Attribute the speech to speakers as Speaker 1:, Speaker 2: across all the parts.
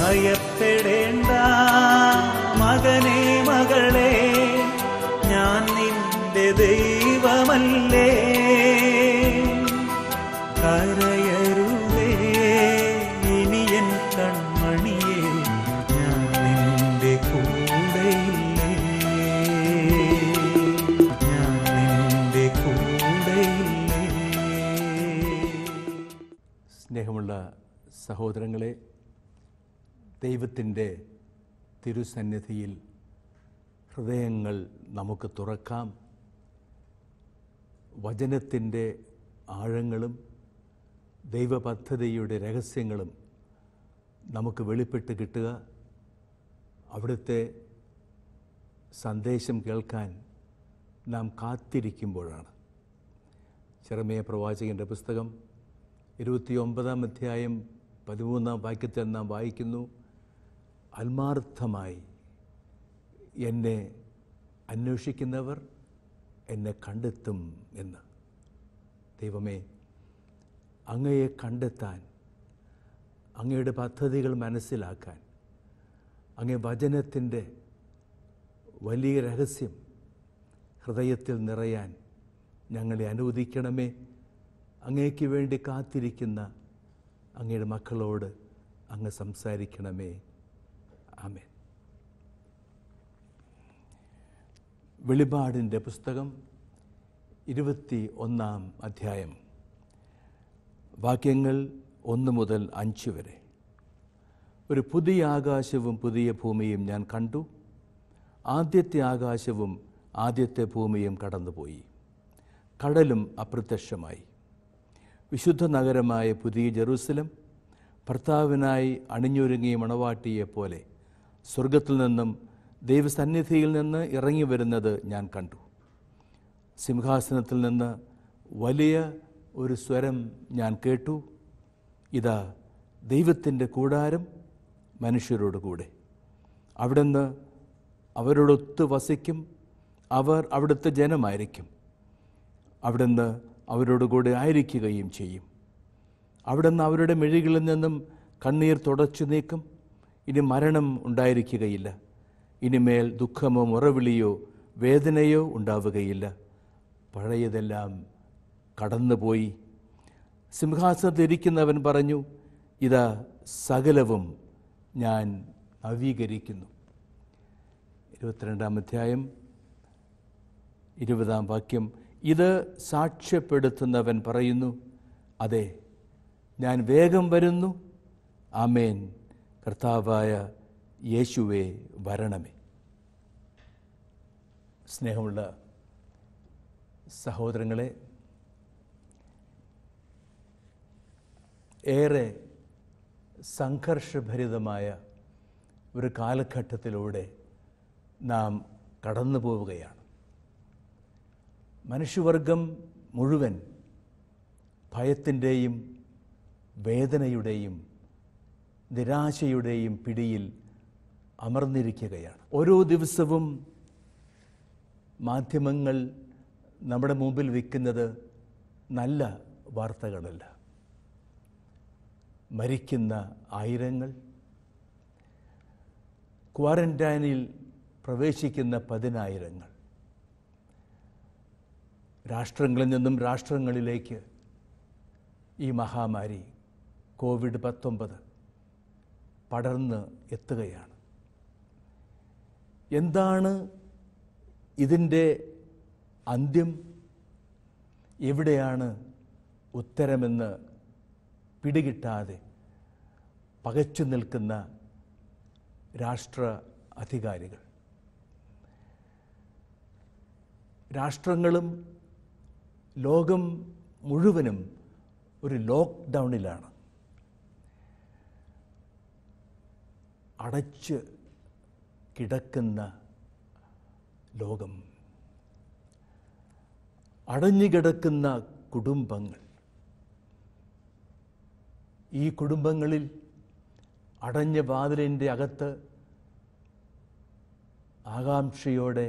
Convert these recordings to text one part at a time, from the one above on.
Speaker 1: ഭയപ്പെടേണ്ട മകനെ മകളെ ഞാൻ നിന്റെ ദൈവമല്ലേ കരയരുതേ ഇനിയൻ കൺമണിയെ ഞാൻ നിന്റെ കൂടെയില്ലേ ഞാൻ നിന്റെ കൂടെയില്ലേ സ്നേഹമുള്ള സഹോദരങ്ങളെ ദൈവത്തിൻ്റെ തിരുസന്നിധിയിൽ ഹൃദയങ്ങൾ നമുക്ക് തുറക്കാം വചനത്തിൻ്റെ ആഴങ്ങളും ദൈവപദ്ധതിയുടെ രഹസ്യങ്ങളും നമുക്ക് വെളിപ്പെട്ട് കിട്ടുക അവിടുത്തെ സന്ദേശം കേൾക്കാൻ നാം കാത്തിരിക്കുമ്പോഴാണ് ചെറുമയ പ്രവാചകൻ്റെ പുസ്തകം ഇരുപത്തിയൊമ്പതാം അധ്യായം പതിമൂന്നാം വാക്യത്തിൽ നാം വായിക്കുന്നു ആത്മാർത്ഥമായി എന്നെ അന്വേഷിക്കുന്നവർ എന്നെ കണ്ടെത്തും എന്ന് ദൈവമേ അങ്ങയെ കണ്ടെത്താൻ അങ്ങയുടെ പദ്ധതികൾ മനസ്സിലാക്കാൻ അങ്ങേ വചനത്തിൻ്റെ വലിയ രഹസ്യം ഹൃദയത്തിൽ നിറയാൻ ഞങ്ങളെ അനുവദിക്കണമേ അങ്ങേക്ക് വേണ്ടി കാത്തിരിക്കുന്ന അങ്ങയുടെ മക്കളോട് അങ്ങ് സംസാരിക്കണമേ അമേൻ വെളിപാടിൻ്റെ പുസ്തകം ഇരുപത്തി ഒന്നാം അധ്യായം വാക്യങ്ങൾ ഒന്ന് മുതൽ അഞ്ച് വരെ ഒരു പുതിയ ആകാശവും പുതിയ ഭൂമിയും ഞാൻ കണ്ടു ആദ്യത്തെ ആകാശവും ആദ്യത്തെ ഭൂമിയും കടന്നുപോയി കടലും അപ്രത്യക്ഷമായി വിശുദ്ധ നഗരമായ പുതിയ ജെറൂസലം ഭർത്താവിനായി അണിഞ്ഞൊരുങ്ങിയ മണവാട്ടിയെ പോലെ സ്വർഗത്തിൽ നിന്നും ദൈവസന്നിധിയിൽ നിന്ന് ഇറങ്ങി വരുന്നത് ഞാൻ കണ്ടു സിംഹാസനത്തിൽ നിന്ന് വലിയ ഒരു സ്വരം ഞാൻ കേട്ടു ഇതാ ദൈവത്തിൻ്റെ കൂടാരം മനുഷ്യരോട് കൂടെ അവിടുന്ന് അവരോടൊത്ത് വസിക്കും അവർ അവിടുത്തെ ജനമായിരിക്കും അവിടുന്ന് അവരോടുകൂടെ ആയിരിക്കുകയും ചെയ്യും അവിടുന്ന് അവരുടെ മെഴികളിൽ നിന്നും കണ്ണീർ തുടച്ചു നീക്കും ഇനി മരണം ഉണ്ടായിരിക്കുകയില്ല ഇനിമേൽ ദുഃഖമോ മുറവിളിയോ വേദനയോ ഉണ്ടാവുകയില്ല പഴയതെല്ലാം കടന്നുപോയി സിംഹാസനത്തിരിക്കുന്നവൻ പറഞ്ഞു ഇതാ സകലവും ഞാൻ നവീകരിക്കുന്നു ഇരുപത്തിരണ്ടാം അധ്യായം ഇരുപതാം വാക്യം ഇത് സാക്ഷ്യപ്പെടുത്തുന്നവൻ പറയുന്നു അതെ ഞാൻ വേഗം വരുന്നു ആമേൻ കർത്താവായ യേശുവെ വരണമേ സ്നേഹമുള്ള സഹോദരങ്ങളെ ഏറെ സംഘർഷഭരിതമായ ഒരു കാലഘട്ടത്തിലൂടെ നാം കടന്നു പോവുകയാണ് മനുഷ്യവർഗം മുഴുവൻ ഭയത്തിൻ്റെയും വേദനയുടെയും നിരാശയുടെയും പിടിയിൽ അമർന്നിരിക്കുകയാണ് ഓരോ ദിവസവും മാധ്യമങ്ങൾ നമ്മുടെ മുമ്പിൽ വയ്ക്കുന്നത് നല്ല വാർത്തകളല്ല മരിക്കുന്ന ആയിരങ്ങൾ ക്വാറന്റൈനിൽ പ്രവേശിക്കുന്ന പതിനായിരങ്ങൾ രാഷ്ട്രങ്ങളിൽ നിന്നും രാഷ്ട്രങ്ങളിലേക്ക് ഈ മഹാമാരി കോവിഡ് പത്തൊമ്പത് പടർന്ന് എത്തുകയാണ് എന്താണ് ഇതിൻ്റെ അന്ത്യം എവിടെയാണ് ഉത്തരമെന്ന് പിടികിട്ടാതെ പകച്ചു നിൽക്കുന്ന രാഷ്ട്ര അധികാരികൾ രാഷ്ട്രങ്ങളും ലോകം മുഴുവനും ഒരു ലോക്ക്ഡൗണിലാണ് അടച്ച് കിടക്കുന്ന ലോകം അടഞ്ഞുകിടക്കുന്ന കുടുംബങ്ങൾ ഈ കുടുംബങ്ങളിൽ അടഞ്ഞ വാതിലിൻ്റെ അകത്ത് ആകാംക്ഷയോടെ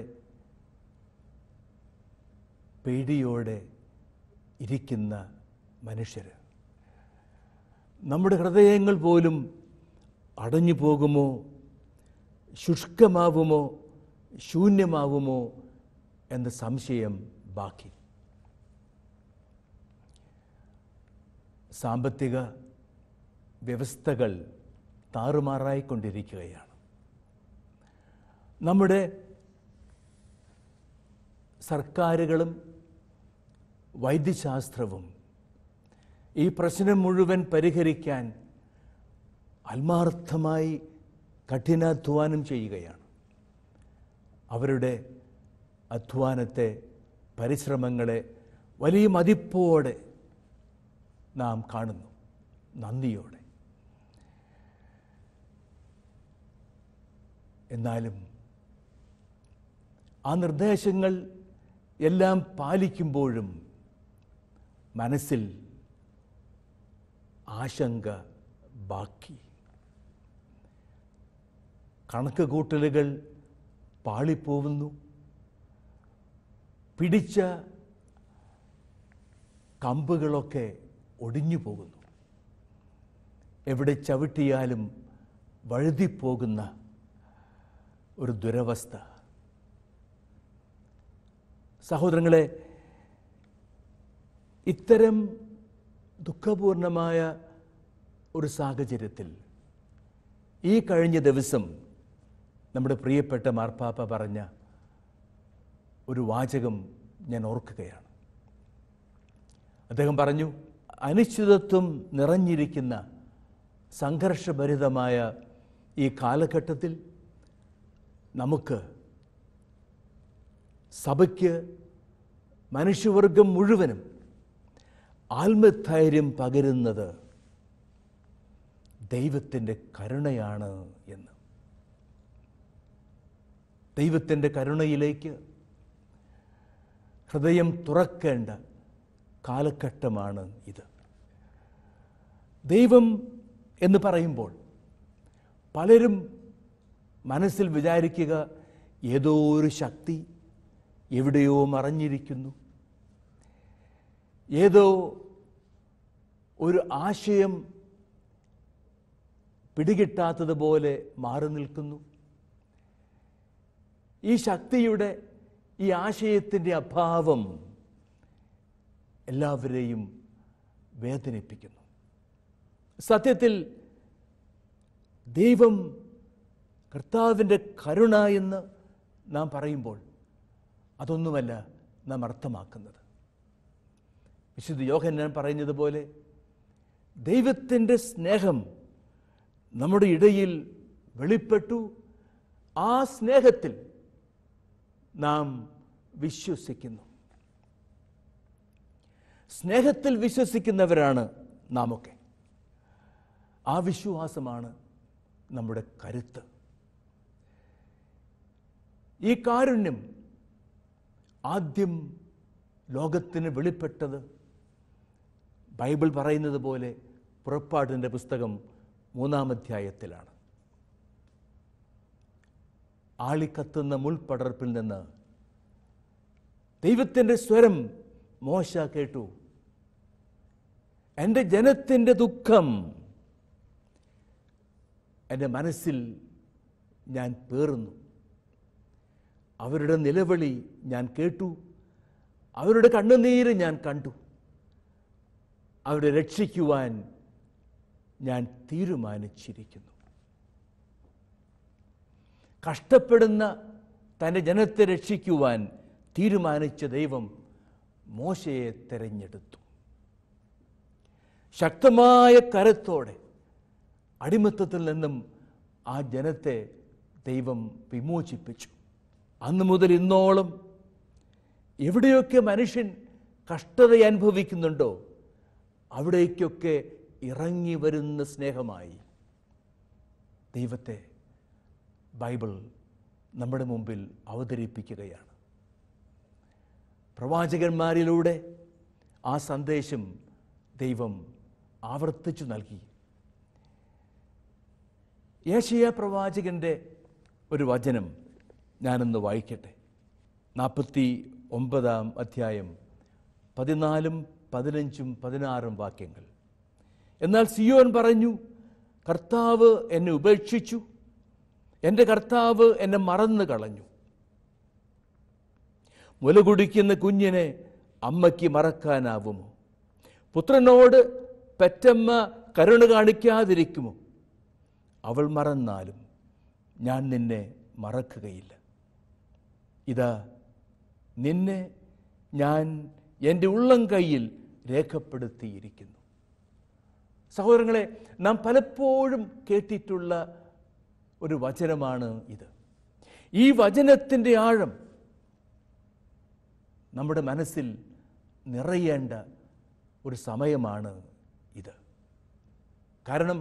Speaker 1: പേടിയോടെ ഇരിക്കുന്ന മനുഷ്യർ നമ്മുടെ ഹൃദയങ്ങൾ പോലും അടഞ്ഞു പോകുമോ ശുഷ്കമാവുമോ ശൂന്യമാവുമോ എന്ന സംശയം ബാക്കി സാമ്പത്തിക വ്യവസ്ഥകൾ താറുമാറായിക്കൊണ്ടിരിക്കുകയാണ് നമ്മുടെ സർക്കാരുകളും വൈദ്യശാസ്ത്രവും ഈ പ്രശ്നം മുഴുവൻ പരിഹരിക്കാൻ ആത്മാർത്ഥമായി കഠിനാധ്വാനം ചെയ്യുകയാണ് അവരുടെ അധ്വാനത്തെ പരിശ്രമങ്ങളെ വലിയ മതിപ്പോടെ നാം കാണുന്നു നന്ദിയോടെ എന്നാലും ആ നിർദ്ദേശങ്ങൾ എല്ലാം പാലിക്കുമ്പോഴും മനസ്സിൽ ആശങ്ക ബാക്കി കണക്ക് കൂട്ടലുകൾ പാളിപ്പോവുന്നു പിടിച്ച കമ്പുകളൊക്കെ ഒടിഞ്ഞു പോകുന്നു എവിടെ ചവിട്ടിയാലും വഴുതിപ്പോകുന്ന ഒരു ദുരവസ്ഥ സഹോദരങ്ങളെ ഇത്തരം ദുഃഖപൂർണമായ ഒരു സാഹചര്യത്തിൽ ഈ കഴിഞ്ഞ ദിവസം നമ്മുടെ പ്രിയപ്പെട്ട മാർപ്പാപ്പ പറഞ്ഞ ഒരു വാചകം ഞാൻ ഓർക്കുകയാണ് അദ്ദേഹം പറഞ്ഞു അനിശ്ചിതത്വം നിറഞ്ഞിരിക്കുന്ന സംഘർഷഭരിതമായ ഈ കാലഘട്ടത്തിൽ നമുക്ക് സഭയ്ക്ക് മനുഷ്യവർഗം മുഴുവനും ആത്മധൈര്യം പകരുന്നത് ദൈവത്തിൻ്റെ കരുണയാണ് എന്ന് ദൈവത്തിൻ്റെ കരുണയിലേക്ക് ഹൃദയം തുറക്കേണ്ട കാലഘട്ടമാണ് ഇത് ദൈവം എന്ന് പറയുമ്പോൾ പലരും മനസ്സിൽ വിചാരിക്കുക ഏതോ ഒരു ശക്തി എവിടെയോ മറഞ്ഞിരിക്കുന്നു ഏതോ ഒരു ആശയം പിടികിട്ടാത്തതുപോലെ മാറി നിൽക്കുന്നു ഈ ശക്തിയുടെ ഈ ആശയത്തിൻ്റെ അഭാവം എല്ലാവരെയും വേദനിപ്പിക്കുന്നു സത്യത്തിൽ ദൈവം കർത്താവിൻ്റെ കരുണ എന്ന് നാം പറയുമ്പോൾ അതൊന്നുമല്ല നാം അർത്ഥമാക്കുന്നത് വിശുദ്ധ യോഹന്നാൻ പറയുന്നതുപോലെ ദൈവത്തിൻ്റെ സ്നേഹം നമ്മുടെ ഇടയിൽ വെളിപ്പെട്ടു ആ സ്നേഹത്തിൽ നാം വിശ്വസിക്കുന്നു സ്നേഹത്തിൽ വിശ്വസിക്കുന്നവരാണ് നാമൊക്കെ ആ വിശ്വാസമാണ് നമ്മുടെ കരുത്ത് ഈ കാരുണ്യം ആദ്യം ലോകത്തിന് വെളിപ്പെട്ടത് ബൈബിൾ പറയുന്നത് പോലെ പുറപ്പാടിൻ്റെ പുസ്തകം മൂന്നാം അധ്യായത്തിലാണ് ആളിക്കത്തുന്ന മുൾപടർപ്പിൽ നിന്ന് ദൈവത്തിൻ്റെ സ്വരം മോശ കേട്ടു എൻ്റെ ജനത്തിൻ്റെ ദുഃഖം എൻ്റെ മനസ്സിൽ ഞാൻ പേറുന്നു അവരുടെ നിലവിളി ഞാൻ കേട്ടു അവരുടെ കണ്ണുനീര് ഞാൻ കണ്ടു അവരെ രക്ഷിക്കുവാൻ ഞാൻ തീരുമാനിച്ചിരിക്കുന്നു കഷ്ടപ്പെടുന്ന തൻ്റെ ജനത്തെ രക്ഷിക്കുവാൻ തീരുമാനിച്ച ദൈവം മോശയെ തെരഞ്ഞെടുത്തു ശക്തമായ കരത്തോടെ അടിമത്തത്തിൽ നിന്നും ആ ജനത്തെ ദൈവം വിമോചിപ്പിച്ചു അന്നു മുതൽ ഇന്നോളം എവിടെയൊക്കെ മനുഷ്യൻ കഷ്ടത അനുഭവിക്കുന്നുണ്ടോ അവിടേക്കൊക്കെ ഇറങ്ങി വരുന്ന സ്നേഹമായി ദൈവത്തെ ബൈബിൾ നമ്മുടെ മുമ്പിൽ അവതരിപ്പിക്കുകയാണ് പ്രവാചകന്മാരിലൂടെ ആ സന്ദേശം ദൈവം ആവർത്തിച്ചു നൽകി ഏഷ്യ പ്രവാചകൻ്റെ ഒരു വചനം ഞാനൊന്ന് വായിക്കട്ടെ നാൽപ്പത്തി ഒമ്പതാം അധ്യായം പതിനാലും പതിനഞ്ചും പതിനാറും വാക്യങ്ങൾ എന്നാൽ സിയോൻ പറഞ്ഞു കർത്താവ് എന്നെ ഉപേക്ഷിച്ചു എൻ്റെ കർത്താവ് എന്നെ മറന്നു കളഞ്ഞു മുല കുടിക്കുന്ന കുഞ്ഞിനെ അമ്മയ്ക്ക് മറക്കാനാവുമോ പുത്രനോട് പെറ്റമ്മ കരുണ കാണിക്കാതിരിക്കുമോ അവൾ മറന്നാലും ഞാൻ നിന്നെ മറക്കുകയില്ല ഇതാ നിന്നെ ഞാൻ എൻ്റെ ഉള്ളം കയ്യിൽ രേഖപ്പെടുത്തിയിരിക്കുന്നു സഹോദരങ്ങളെ നാം പലപ്പോഴും കേട്ടിട്ടുള്ള ഒരു വചനമാണ് ഇത് ഈ വചനത്തിൻ്റെ ആഴം നമ്മുടെ മനസ്സിൽ നിറയേണ്ട ഒരു സമയമാണ് ഇത് കാരണം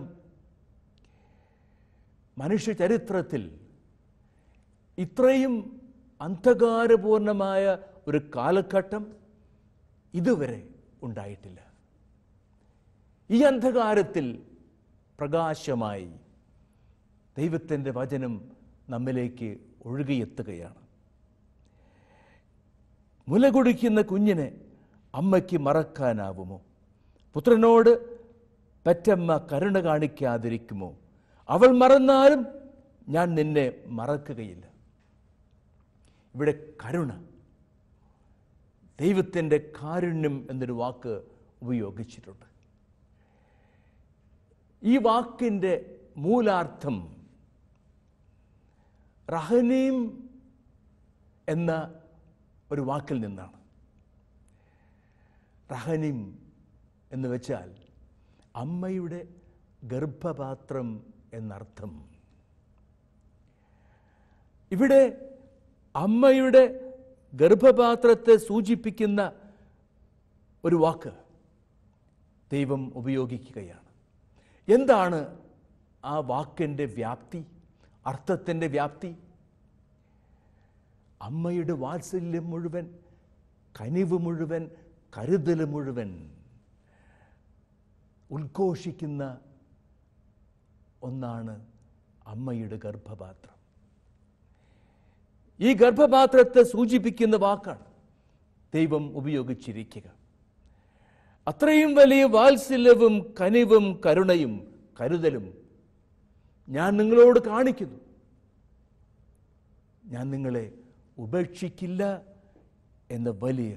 Speaker 1: മനുഷ്യ ചരിത്രത്തിൽ ഇത്രയും അന്ധകാരപൂർണമായ ഒരു കാലഘട്ടം ഇതുവരെ ഉണ്ടായിട്ടില്ല ഈ അന്ധകാരത്തിൽ പ്രകാശമായി ദൈവത്തിൻ്റെ വചനം നമ്മിലേക്ക് ഒഴുകിയെത്തുകയാണ് കുടിക്കുന്ന കുഞ്ഞിനെ അമ്മയ്ക്ക് മറക്കാനാവുമോ പുത്രനോട് പറ്റമ്മ കരുണ കാണിക്കാതിരിക്കുമോ അവൾ മറന്നാലും ഞാൻ നിന്നെ മറക്കുകയില്ല ഇവിടെ കരുണ ദൈവത്തിൻ്റെ കാരുണ്യം എന്നൊരു വാക്ക് ഉപയോഗിച്ചിട്ടുണ്ട് ഈ വാക്കിൻ്റെ മൂലാർത്ഥം റഹനീം എന്ന ഒരു വാക്കിൽ നിന്നാണ് റഹനീം എന്ന് വെച്ചാൽ അമ്മയുടെ ഗർഭപാത്രം എന്നർത്ഥം ഇവിടെ അമ്മയുടെ ഗർഭപാത്രത്തെ സൂചിപ്പിക്കുന്ന ഒരു വാക്ക് ദൈവം ഉപയോഗിക്കുകയാണ് എന്താണ് ആ വാക്കിൻ്റെ വ്യാപ്തി അർത്ഥത്തിൻ്റെ വ്യാപ്തി അമ്മയുടെ വാത്സല്യം മുഴുവൻ കനിവ് മുഴുവൻ കരുതൽ മുഴുവൻ ഉദ്ഘോഷിക്കുന്ന ഒന്നാണ് അമ്മയുടെ ഗർഭപാത്രം ഈ ഗർഭപാത്രത്തെ സൂചിപ്പിക്കുന്ന വാക്കാണ് ദൈവം ഉപയോഗിച്ചിരിക്കുക അത്രയും വലിയ വാത്സല്യവും കനിവും കരുണയും കരുതലും ഞാൻ നിങ്ങളോട് കാണിക്കുന്നു ഞാൻ നിങ്ങളെ ഉപേക്ഷിക്കില്ല എന്ന വലിയ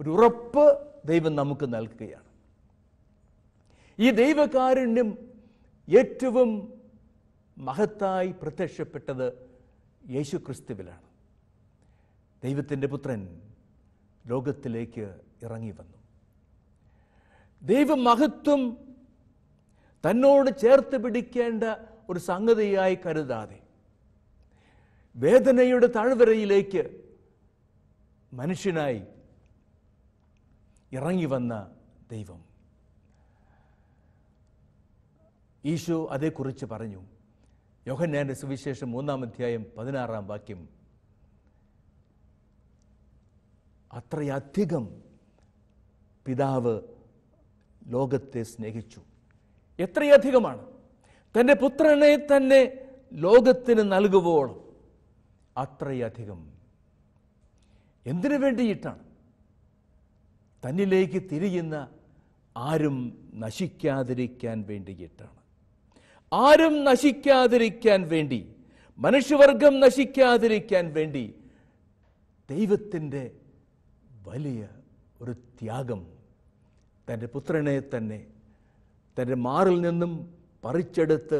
Speaker 1: ഒരു ഉറപ്പ് ദൈവം നമുക്ക് നൽകുകയാണ് ഈ ദൈവകാരുണ്യം ഏറ്റവും മഹത്തായി പ്രത്യക്ഷപ്പെട്ടത് യേശു ക്രിസ്തുവിലാണ് ദൈവത്തിൻ്റെ പുത്രൻ ലോകത്തിലേക്ക് ഇറങ്ങി വന്നു ദൈവമഹത്വം തന്നോട് ചേർത്ത് പിടിക്കേണ്ട ഒരു സംഗതിയായി കരുതാതെ വേദനയുടെ താഴ്വരയിലേക്ക് മനുഷ്യനായി ഇറങ്ങി വന്ന ദൈവം ഈശോ അതേക്കുറിച്ച് പറഞ്ഞു യോഹന്നാൻ്റെ സുവിശേഷം മൂന്നാം അധ്യായം പതിനാറാം വാക്യം അത്രയധികം പിതാവ് ലോകത്തെ സ്നേഹിച്ചു എത്രയധികമാണ് തൻ്റെ പുത്രനെ തന്നെ ലോകത്തിന് നൽകുവോളം അത്രയധികം എന്തിനു വേണ്ടിയിട്ടാണ് തന്നിലേക്ക് തിരിയുന്ന ആരും നശിക്കാതിരിക്കാൻ വേണ്ടിയിട്ടാണ് ആരും നശിക്കാതിരിക്കാൻ വേണ്ടി മനുഷ്യവർഗം നശിക്കാതിരിക്കാൻ വേണ്ടി ദൈവത്തിൻ്റെ വലിയ ഒരു ത്യാഗം തൻ്റെ പുത്രനെ തന്നെ തൻ്റെ മാറിൽ നിന്നും പറിച്ചെടുത്ത്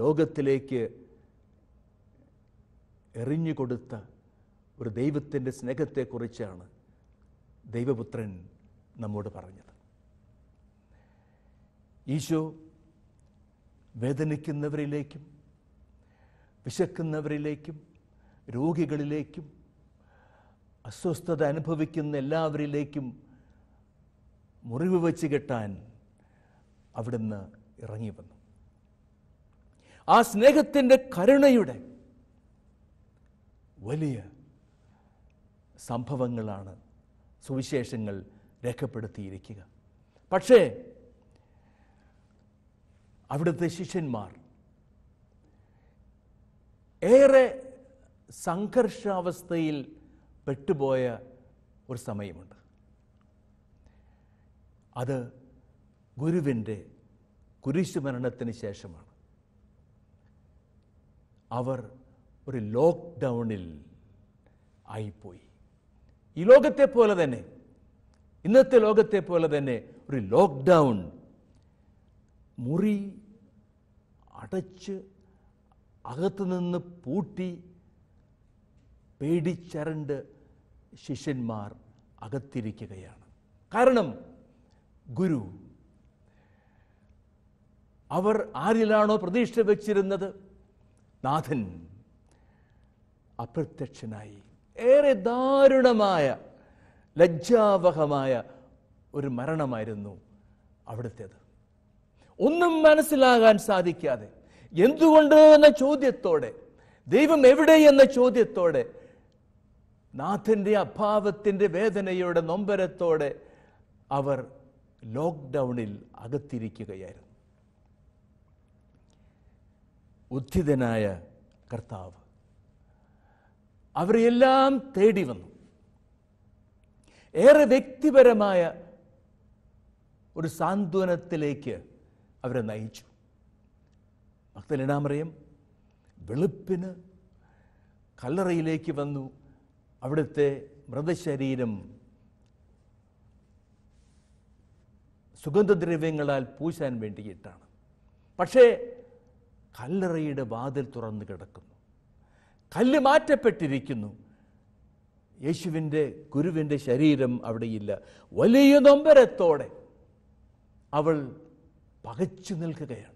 Speaker 1: ലോകത്തിലേക്ക് എറിഞ്ഞുകൊടുത്ത ഒരു ദൈവത്തിൻ്റെ സ്നേഹത്തെക്കുറിച്ചാണ് ദൈവപുത്രൻ നമ്മോട് പറഞ്ഞത് ഈശോ വേദനിക്കുന്നവരിലേക്കും വിശക്കുന്നവരിലേക്കും രോഗികളിലേക്കും അസ്വസ്ഥത അനുഭവിക്കുന്ന എല്ലാവരിലേക്കും മുറിവ് വെച്ച് കെട്ടാൻ അവിടുന്ന് ഇറങ്ങി വന്നു ആ സ്നേഹത്തിൻ്റെ കരുണയുടെ വലിയ സംഭവങ്ങളാണ് സുവിശേഷങ്ങൾ രേഖപ്പെടുത്തിയിരിക്കുക പക്ഷേ അവിടുത്തെ ശിഷ്യന്മാർ ഏറെ സംഘർഷാവസ്ഥയിൽ പെട്ടുപോയ ഒരു സമയമുണ്ട് അത് ഗുരുവിൻ്റെ കുരിശു മരണത്തിന് ശേഷമാണ് അവർ ഒരു ലോക്ക്ഡൗണിൽ ആയിപ്പോയി ഈ ലോകത്തെ പോലെ തന്നെ ഇന്നത്തെ ലോകത്തെ പോലെ തന്നെ ഒരു ലോക്ക്ഡൗൺ മുറി അടച്ച് അകത്തുനിന്ന് പൂട്ടി പേടിച്ചരണ്ട് ശിഷ്യന്മാർ അകത്തിരിക്കുകയാണ് കാരണം ഗുരു അവർ ആരിലാണോ പ്രതീക്ഷ വെച്ചിരുന്നത് നാഥൻ അപ്രത്യക്ഷനായി ഏറെ ദാരുണമായ ലജ്ജാവഹമായ ഒരു മരണമായിരുന്നു അവിടുത്തേത് ഒന്നും മനസ്സിലാകാൻ സാധിക്കാതെ എന്തുകൊണ്ട് എന്ന ചോദ്യത്തോടെ ദൈവം എവിടെ എന്ന ചോദ്യത്തോടെ നാഥൻ്റെ അഭാവത്തിൻ്റെ വേദനയുടെ നൊമ്പരത്തോടെ അവർ ലോക്ക്ഡൗണിൽ അകത്തിരിക്കുകയായിരുന്നു ഉദ്ധിതനായ കർത്താവ് അവരെയെല്ലാം തേടി വന്നു ഏറെ വ്യക്തിപരമായ ഒരു സാന്ത്വനത്തിലേക്ക് അവരെ നയിച്ചു മക്തലിനാമറിയം വെളുപ്പിന് കല്ലറയിലേക്ക് വന്നു അവിടുത്തെ മൃതശരീരം സുഗന്ധദ്രവ്യങ്ങളാൽ പൂശാൻ വേണ്ടിയിട്ടാണ് പക്ഷേ കല്ലറയുടെ വാതിൽ തുറന്നു കിടക്കുന്നു കല്ല് മാറ്റപ്പെട്ടിരിക്കുന്നു യേശുവിൻ്റെ ഗുരുവിൻ്റെ ശരീരം അവിടെയില്ല വലിയ നൊമ്പരത്തോടെ അവൾ പകച്ചു നിൽക്കുകയാണ്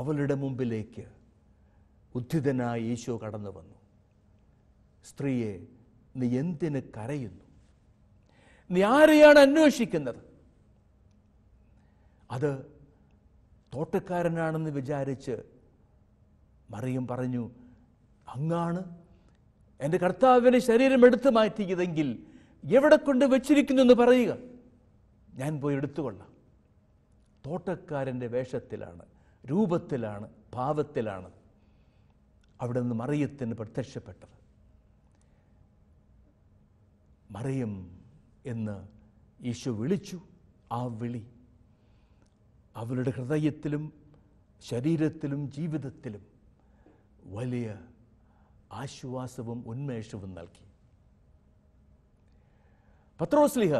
Speaker 1: അവളുടെ മുമ്പിലേക്ക് ഉദ്ധിതനായ യേശു കടന്നു വന്നു സ്ത്രീയെ നീ എന്തിന് കരയുന്നു നീ ആരെയാണ് അന്വേഷിക്കുന്നത് അത് തോട്ടക്കാരനാണെന്ന് വിചാരിച്ച് മറിയം പറഞ്ഞു അങ്ങാണ് എൻ്റെ കർത്താവിൻ്റെ ശരീരം എടുത്തു മാറ്റിയതെങ്കിൽ എവിടെ കൊണ്ട് വെച്ചിരിക്കുന്നു എന്ന് പറയുക ഞാൻ പോയി എടുത്തുകൊള്ളാം തോട്ടക്കാരൻ്റെ വേഷത്തിലാണ് രൂപത്തിലാണ് ഭാവത്തിലാണ് അവിടെ നിന്ന് മറിയത്തിന് പ്രത്യക്ഷപ്പെട്ടത് മറിയം എന്ന് ഈശോ വിളിച്ചു ആ വിളി അവരുടെ ഹൃദയത്തിലും ശരീരത്തിലും ജീവിതത്തിലും വലിയ ആശ്വാസവും ഉന്മേഷവും നൽകി പത്രോസ്ലിഹ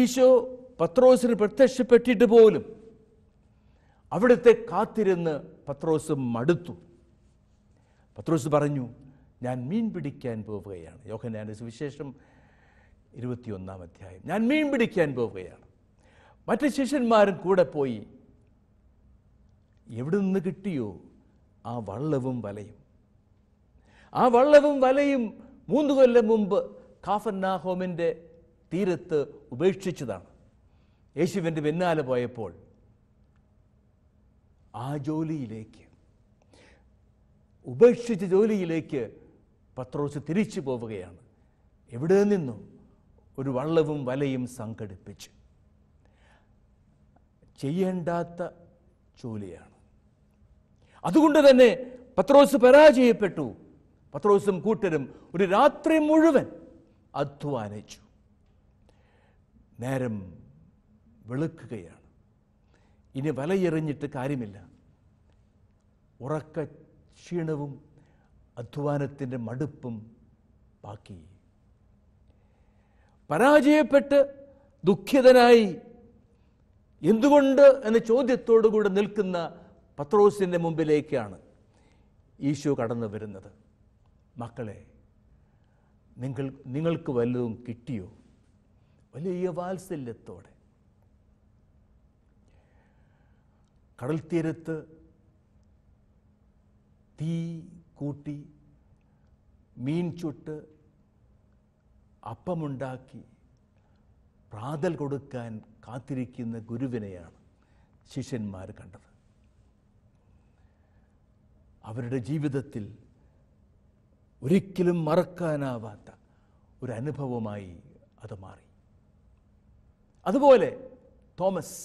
Speaker 1: ഈശോ പത്രോസിന് പ്രത്യക്ഷപ്പെട്ടിട്ട് പോലും അവിടുത്തെ കാത്തിരുന്ന് പത്രോസ് മടുത്തു പത്രോസ് പറഞ്ഞു ഞാൻ മീൻ പിടിക്കാൻ പോവുകയാണ് യോഹനാൻ്റെ സുവിശേഷം ഇരുപത്തിയൊന്നാം അധ്യായം ഞാൻ മീൻ പിടിക്കാൻ പോവുകയാണ് മറ്റ് ശിഷ്യന്മാരും കൂടെ പോയി എവിടെ നിന്ന് കിട്ടിയോ ആ വള്ളവും വലയും ആ വള്ളവും വലയും മൂന്ന് കൊല്ലം മുമ്പ് കാഫന്നാഹോമിൻ്റെ തീരത്ത് ഉപേക്ഷിച്ചതാണ് യേശുവിൻ്റെ പിന്നാലെ പോയപ്പോൾ ആ ജോലിയിലേക്ക് ഉപേക്ഷിച്ച ജോലിയിലേക്ക് പത്രോസ് തിരിച്ചു പോവുകയാണ് എവിടെ നിന്നും ഒരു വള്ളവും വലയും സംഘടിപ്പിച്ച് ചെയ്യേണ്ടാത്ത ജോലിയാണ് അതുകൊണ്ട് തന്നെ പത്രോസ് പരാജയപ്പെട്ടു പത്രോസും കൂട്ടരും ഒരു രാത്രി മുഴുവൻ അധ്വാനിച്ചു നേരം വെളുക്കുകയാണ് ഇനി വലയെറിഞ്ഞിട്ട് കാര്യമില്ല ഉറക്ക ക്ഷീണവും അധ്വാനത്തിൻ്റെ മടുപ്പും ബാക്കി പരാജയപ്പെട്ട് ദുഃഖിതനായി എന്തുകൊണ്ട് എന്ന ചോദ്യത്തോടുകൂടെ നിൽക്കുന്ന പത്രോസിൻ്റെ മുമ്പിലേക്കാണ് ഈശോ കടന്നു വരുന്നത് മക്കളെ നിങ്ങൾ നിങ്ങൾക്ക് വല്ലതും കിട്ടിയോ വലിയ വാത്സല്യത്തോടെ കടൽ തീരത്ത് തീ കൂട്ടി മീൻ ചുട്ട് അപ്പമുണ്ടാക്കി പ്രാതൽ കൊടുക്കാൻ കാത്തിരിക്കുന്ന ഗുരുവിനെയാണ് ശിഷ്യന്മാർ കണ്ടത് അവരുടെ ജീവിതത്തിൽ ഒരിക്കലും മറക്കാനാവാത്ത ഒരു അനുഭവമായി അത് മാറി അതുപോലെ തോമസ്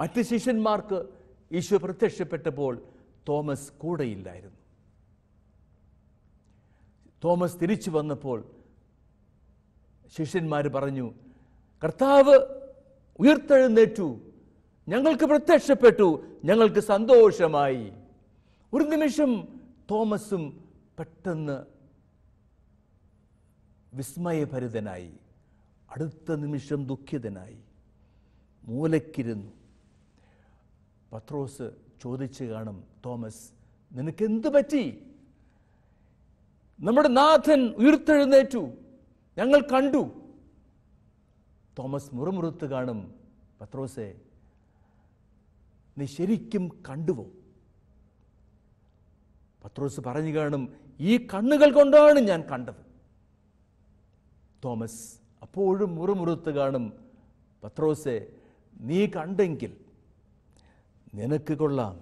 Speaker 1: മറ്റ് ശിഷ്യന്മാർക്ക് ഈശോ പ്രത്യക്ഷപ്പെട്ടപ്പോൾ തോമസ് കൂടെയില്ലായിരുന്നു തോമസ് തിരിച്ചു വന്നപ്പോൾ ശിഷ്യന്മാർ പറഞ്ഞു കർത്താവ് ഉയർത്തെഴുന്നേറ്റു ഞങ്ങൾക്ക് പ്രത്യക്ഷപ്പെട്ടു ഞങ്ങൾക്ക് സന്തോഷമായി ഒരു നിമിഷം തോമസും പെട്ടെന്ന് വിസ്മയഭരിതനായി അടുത്ത നിമിഷം ദുഃഖിതനായി മൂലക്കിരുന്നു പത്രോസ് ചോദിച്ചു കാണും തോമസ് നിനക്കെന്ത് പറ്റി നമ്മുടെ നാഥൻ ഉയർത്തെഴുന്നേറ്റു ഞങ്ങൾ കണ്ടു തോമസ് മുറുമുറുത്ത് കാണും പത്രോസെ നീ ശരിക്കും കണ്ടുവോ പത്രോസ് പറഞ്ഞു കാണും ഈ കണ്ണുകൾ കൊണ്ടാണ് ഞാൻ കണ്ടത് തോമസ് അപ്പോഴും മുറുമുറുത്ത് കാണും പത്രോസെ നീ കണ്ടെങ്കിൽ നിനക്ക് കൊള്ളാം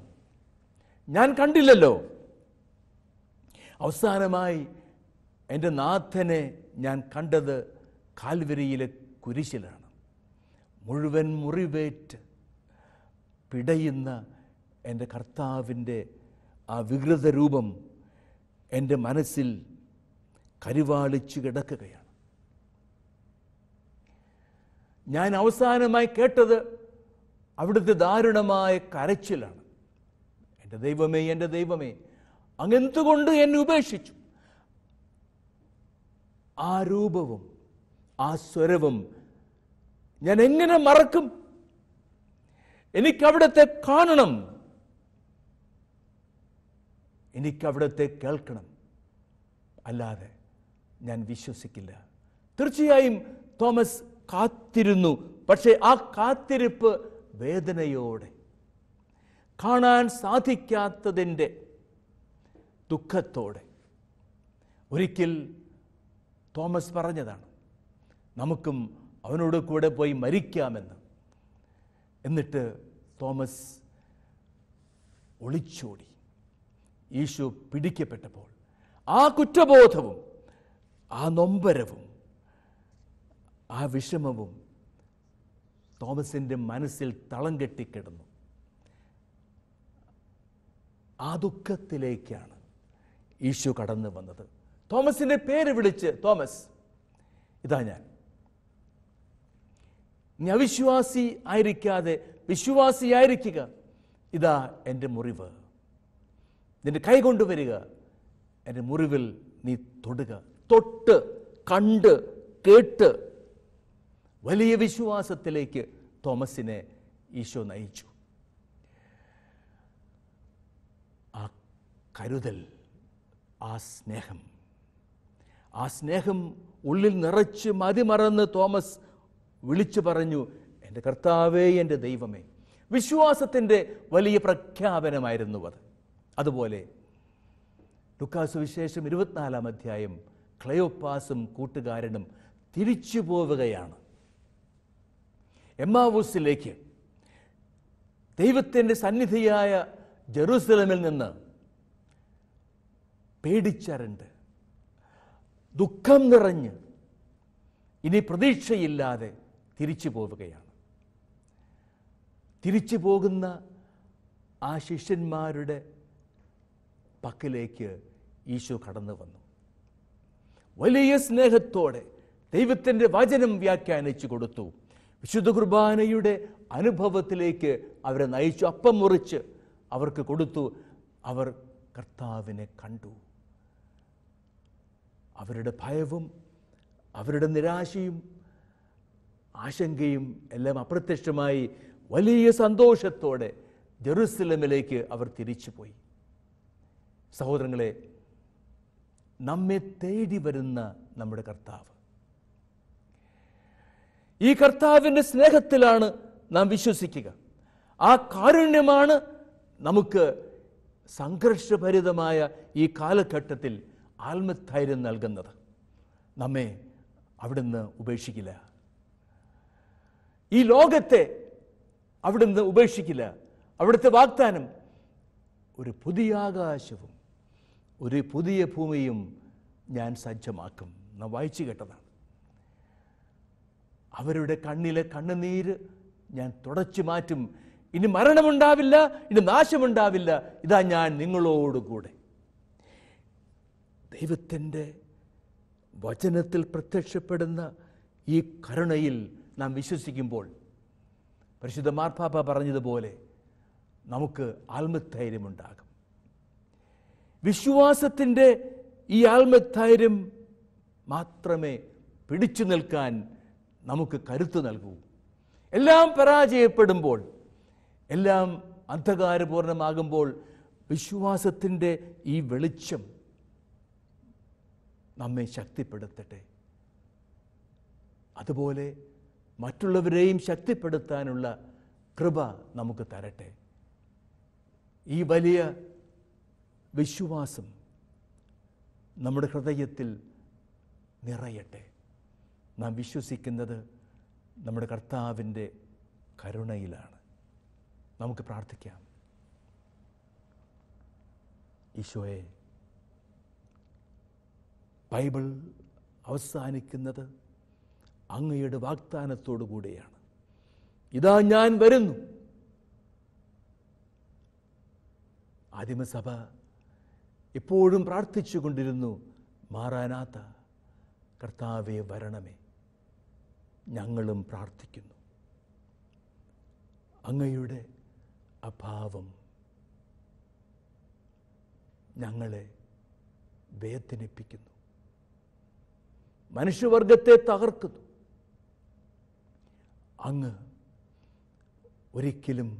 Speaker 1: ഞാൻ കണ്ടില്ലല്ലോ അവസാനമായി എൻ്റെ നാഥനെ ഞാൻ കണ്ടത് കാൽവരിയിലെ കുരിശിലാണ് മുഴുവൻ മുറിവേറ്റ് പിടയുന്ന എൻ്റെ കർത്താവിൻ്റെ ആ വികൃത രൂപം എൻ്റെ മനസ്സിൽ കരിവാളിച്ചു കിടക്കുകയാണ് ഞാൻ അവസാനമായി കേട്ടത് അവിടുത്തെ ദാരുണമായ കരച്ചിലാണ് എൻ്റെ ദൈവമേ എൻ്റെ ദൈവമേ എന്തുകൊണ്ട് എന്നെ ഉപേക്ഷിച്ചു ആ രൂപവും ആ സ്വരവും ഞാൻ എങ്ങനെ മറക്കും എനിക്കവിടത്തെ കാണണം എനിക്കവിടത്തെ കേൾക്കണം അല്ലാതെ ഞാൻ വിശ്വസിക്കില്ല തീർച്ചയായും തോമസ് കാത്തിരുന്നു പക്ഷേ ആ കാത്തിരിപ്പ് വേദനയോടെ കാണാൻ സാധിക്കാത്തതിൻ്റെ ദുഃഖത്തോടെ ഒരിക്കൽ തോമസ് പറഞ്ഞതാണ് നമുക്കും അവനോട് കൂടെ പോയി മരിക്കാമെന്ന് എന്നിട്ട് തോമസ് ഒളിച്ചോടി യേശു പിടിക്കപ്പെട്ടപ്പോൾ ആ കുറ്റബോധവും ആ നൊമ്പരവും ആ വിഷമവും തോമസിൻ്റെ മനസ്സിൽ തളം കെട്ടിക്കിടന്നു ആ ദുഃഖത്തിലേക്കാണ് ഈശോ കടന്നു വന്നത് തോമസിൻ്റെ പേര് വിളിച്ച് തോമസ് ഇതാ ഞാൻ നീ അവിശ്വാസി ആയിരിക്കാതെ വിശ്വാസിയായിരിക്കുക ഇതാ എൻ്റെ മുറിവ് നിന്റെ കൈ കൊണ്ടുവരിക എൻ്റെ മുറിവിൽ നീ തൊടുക തൊട്ട് കണ്ട് കേട്ട് വലിയ വിശ്വാസത്തിലേക്ക് തോമസിനെ ഈശോ നയിച്ചു ആ കരുതൽ ആ സ്നേഹം ആ സ്നേഹം ഉള്ളിൽ നിറച്ച് മതിമറന്ന് തോമസ് വിളിച്ചു പറഞ്ഞു എൻ്റെ കർത്താവേ എൻ്റെ ദൈവമേ വിശ്വാസത്തിൻ്റെ വലിയ പ്രഖ്യാപനമായിരുന്നു അത് അതുപോലെ ലുക്കാസ് വിശേഷം ഇരുപത്തിനാലാം അധ്യായം ക്ലയോപ്പാസും കൂട്ടുകാരനും തിരിച്ചു പോവുകയാണ് എമ്മാവൂസിലേക്ക് ദൈവത്തിൻ്റെ സന്നിധിയായ ജെറൂസലമിൽ നിന്ന് പേടിച്ചരണ്ട് ദുഃഖം നിറഞ്ഞ് ഇനി പ്രതീക്ഷയില്ലാതെ തിരിച്ചു പോവുകയാണ് തിരിച്ചു പോകുന്ന ആ ശിഷ്യന്മാരുടെ പക്കലേക്ക് ഈശോ കടന്നു വന്നു വലിയ സ്നേഹത്തോടെ ദൈവത്തിൻ്റെ വചനം വ്യാഖ്യാനിച്ചു കൊടുത്തു വിശുദ്ധ കുർബാനയുടെ അനുഭവത്തിലേക്ക് അവരെ നയിച്ചു അപ്പം മുറിച്ച് അവർക്ക് കൊടുത്തു അവർ കർത്താവിനെ കണ്ടു അവരുടെ ഭയവും അവരുടെ നിരാശയും ആശങ്കയും എല്ലാം അപ്രത്യക്ഷമായി വലിയ സന്തോഷത്തോടെ ജെറുസലമിലേക്ക് അവർ തിരിച്ചുപോയി സഹോദരങ്ങളെ നമ്മെ തേടി വരുന്ന നമ്മുടെ കർത്താവ് ഈ കർത്താവിൻ്റെ സ്നേഹത്തിലാണ് നാം വിശ്വസിക്കുക ആ കാരുണ്യമാണ് നമുക്ക് സംഘർഷഭരിതമായ ഈ കാലഘട്ടത്തിൽ ആത്മധൈര്യം നൽകുന്നത് നമ്മെ അവിടുന്ന് ഉപേക്ഷിക്കില്ല ഈ ലോകത്തെ അവിടുന്ന് ഉപേക്ഷിക്കില്ല അവിടുത്തെ വാഗ്ദാനം ഒരു പുതിയ ആകാശവും ഒരു പുതിയ ഭൂമിയും ഞാൻ സജ്ജമാക്കും നാം വായിച്ചു കേട്ടതാണ് അവരുടെ കണ്ണിലെ കണ്ണുനീര് ഞാൻ തുടച്ചു മാറ്റും ഇനി മരണമുണ്ടാവില്ല ഇനി നാശമുണ്ടാവില്ല ഇതാ ഞാൻ നിങ്ങളോടുകൂടെ ദൈവത്തിൻ്റെ വചനത്തിൽ പ്രത്യക്ഷപ്പെടുന്ന ഈ കരുണയിൽ നാം വിശ്വസിക്കുമ്പോൾ പരിശുദ്ധ മാർപ്പാപ്പ പറഞ്ഞതുപോലെ നമുക്ക് ആത്മധൈര്യമുണ്ടാകും വിശ്വാസത്തിൻ്റെ ഈ ആത്മധൈര്യം മാത്രമേ പിടിച്ചു നിൽക്കാൻ നമുക്ക് കരുത്ത് നൽകൂ എല്ലാം പരാജയപ്പെടുമ്പോൾ എല്ലാം അന്ധകാരപൂർണമാകുമ്പോൾ വിശ്വാസത്തിൻ്റെ ഈ വെളിച്ചം നമ്മെ ശക്തിപ്പെടുത്തട്ടെ അതുപോലെ മറ്റുള്ളവരെയും ശക്തിപ്പെടുത്താനുള്ള കൃപ നമുക്ക് തരട്ടെ ഈ വലിയ വിശ്വാസം നമ്മുടെ ഹൃദയത്തിൽ നിറയട്ടെ നാം വിശ്വസിക്കുന്നത് നമ്മുടെ കർത്താവിൻ്റെ കരുണയിലാണ് നമുക്ക് പ്രാർത്ഥിക്കാം ഈശോയെ ബൈബിൾ അവസാനിക്കുന്നത് അങ്ങയുടെ വാഗ്ദാനത്തോടു കൂടിയാണ് ഇതാ ഞാൻ വരുന്നു ആദിമസഭ എപ്പോഴും പ്രാർത്ഥിച്ചു കൊണ്ടിരുന്നു മാറാനാത്ത കർത്താവെ വരണമേ ഞങ്ങളും പ്രാർത്ഥിക്കുന്നു അങ്ങയുടെ അഭാവം ഞങ്ങളെ വേദനിപ്പിക്കുന്നു മനുഷ്യവർഗത്തെ തകർക്കുന്നു അങ്ങ് ഒരിക്കലും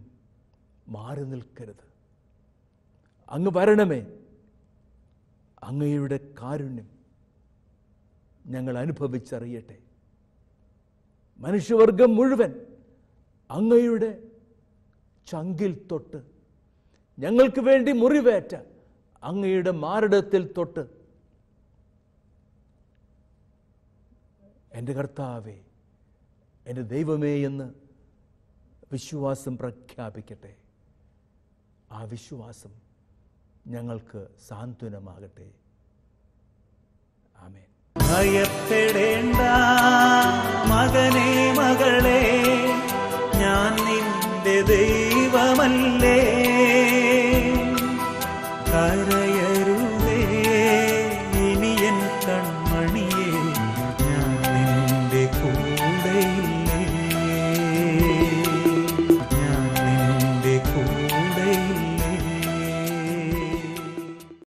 Speaker 1: മാറി നിൽക്കരുത് അങ്ങ് വരണമേ അങ്ങയുടെ കാരുണ്യം ഞങ്ങൾ അനുഭവിച്ചറിയട്ടെ മനുഷ്യവർഗം മുഴുവൻ അങ്ങയുടെ ചങ്കിൽ തൊട്ട് ഞങ്ങൾക്ക് വേണ്ടി മുറിവേറ്റ അങ്ങയുടെ മാരടത്തിൽ തൊട്ട് എൻ്റെ കർത്താവേ എൻ്റെ ദൈവമേ എന്ന് വിശ്വാസം പ്രഖ്യാപിക്കട്ടെ ആ വിശ്വാസം ഞങ്ങൾക്ക് സാന്ത്വനമാകട്ടെ ആമേൻ ഭയപ്പെടേണ്ട മകനെ മകളെ ഞാൻ നിന്റെ ദൈവമല്ലേ